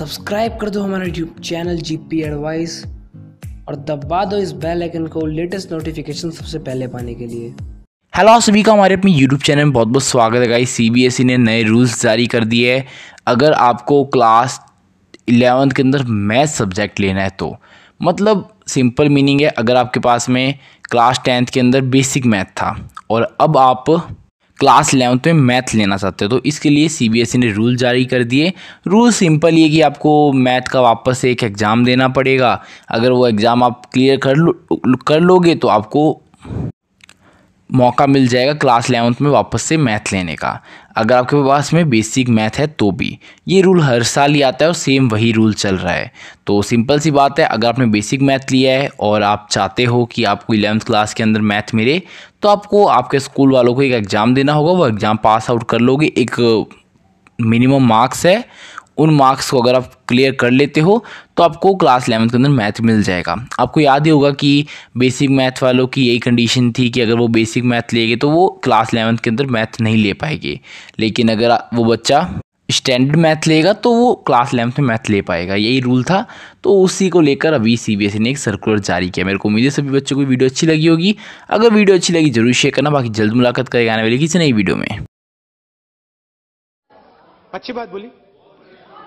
subscribe कर दो हमारा YouTube channel G P advice और दबा दो इस बेल आइकन को लेटेस्ट नोटिफिकेशन सबसे पहले पाने के लिए हेलो सभी का हमारे अपने यूट्यूब चैनल में बहुत बहुत स्वागत है गाइस सीबीएसई e ने नए रूल्स जारी कर दिए अगर आपको क्लास इलेवंथ के अंदर मैथ सब्जेक्ट लेना है तो मतलब सिंपल मीनिंग है अगर आपके पास में क्लास टेंथ के अंदर बेसिक मैथ था और अब आप क्लास इलेवंथ में मैथ लेना चाहते हो तो इसके लिए सीबीएसई e ने रूल जारी कर दिए रूल सिंपल ये कि आपको मैथ का वापस से एक एग्ज़ाम देना पड़ेगा अगर वो एग्ज़ाम आप क्लियर कर लो कर लोगे तो आपको मौका मिल जाएगा क्लास एलेवंथ में वापस से मैथ लेने का अगर आपके पास में बेसिक मैथ है तो भी ये रूल हर साल ही आता है और सेम वही रूल चल रहा है तो सिंपल सी बात है अगर आपने बेसिक मैथ लिया है और आप चाहते हो कि आपको इलेवंथ क्लास के अंदर मैथ मिले तो आपको आपके स्कूल वालों को एक एग्ज़ाम देना होगा वो एग्ज़ाम पास आउट कर लोगे एक मिनिमम मार्क्स है उन मार्क्स को अगर आप क्लियर कर लेते हो तो आपको क्लास इलेवंथ के अंदर मैथ मिल जाएगा आपको याद ही होगा कि बेसिक मैथ वालों की यही कंडीशन थी कि अगर वो बेसिक मैथ लेंगे तो वो क्लास इलेवंथ के अंदर मैथ नहीं ले पाएगी लेकिन अगर वो बच्चा स्टैंडर्ड मैथ लेगा तो वो क्लास इलेवंथ में मैथ ले पाएगा यही रूल था तो उसी को लेकर अभी सी बी एस ई ने एक सर्कुलर जारी किया मेरे को उम्मीद है सभी बच्चों को वीडियो अच्छी लगी होगी अगर वीडियो अच्छी लगी जरूर शेयर करना बाकी जल्द मुलाकात करेगा आने वाली किसी नई वीडियो में अच्छी बात बोली